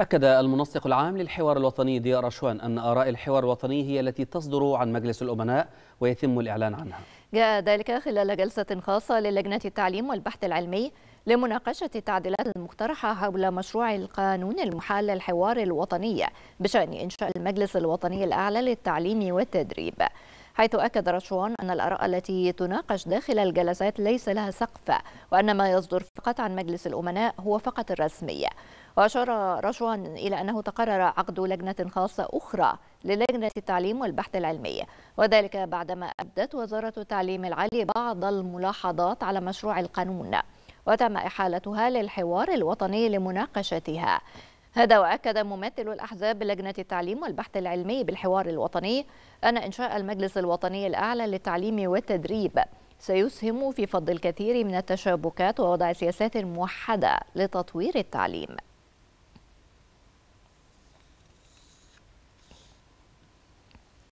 أكد المنسق العام للحوار الوطني ديار رشوان أن آراء الحوار الوطني هي التي تصدر عن مجلس الأمناء ويتم الإعلان عنها جاء ذلك خلال جلسة خاصة للجنة التعليم والبحث العلمي لمناقشة التعديلات المقترحة حول مشروع القانون المحال للحوار الوطني بشأن إنشاء المجلس الوطني الأعلى للتعليم والتدريب حيث أكد رشوان أن الآراء التي تناقش داخل الجلسات ليس لها سقف وأن ما يصدر فقط عن مجلس الأمناء هو فقط الرسمي وأشار رشوان إلى أنه تقرر عقد لجنة خاصة أخرى للجنة التعليم والبحث العلمي وذلك بعدما أبدت وزارة التعليم العالي بعض الملاحظات على مشروع القانون وتم إحالتها للحوار الوطني لمناقشتها هذا وأكد ممثل الأحزاب بلجنة التعليم والبحث العلمي بالحوار الوطني أن إنشاء المجلس الوطني الأعلى للتعليم والتدريب سيسهم في فض الكثير من التشابكات ووضع سياسات موحدة لتطوير التعليم